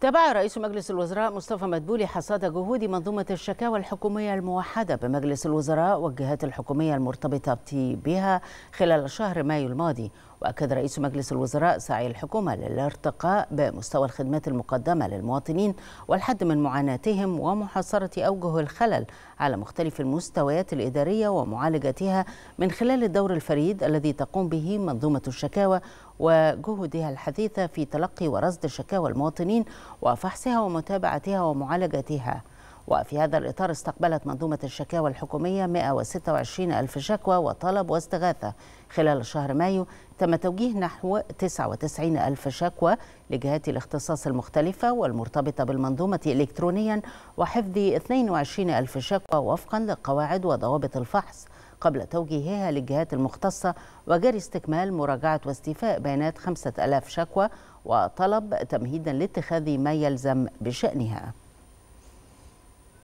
تابع رئيس مجلس الوزراء مصطفى مدبولي حصاد جهود منظومة الشكاوى الحكومية الموحدة بمجلس الوزراء والجهات الحكومية المرتبطة بها خلال شهر مايو الماضي وأكد رئيس مجلس الوزراء سعي الحكومة للارتقاء بمستوى الخدمات المقدمة للمواطنين والحد من معاناتهم ومحاصرة أوجه الخلل على مختلف المستويات الإدارية ومعالجتها من خلال الدور الفريد الذي تقوم به منظومة الشكاوى وجهودها الحثيثة في تلقي ورصد شكاوى المواطنين وفحصها ومتابعتها ومعالجتها وفي هذا الإطار استقبلت منظومة الشكاوى الحكومية 126 ألف شكوى وطلب واستغاثة خلال شهر مايو تم توجيه نحو 99 ألف شكوى لجهات الاختصاص المختلفة والمرتبطة بالمنظومة إلكترونيا وحفظ 22 ألف شكوى وفقا لقواعد وضوابط الفحص قبل توجيهها للجهات المختصة وجري استكمال مراجعة واستيفاء بيانات 5000 شكوى وطلب تمهيدا لاتخاذ ما يلزم بشأنها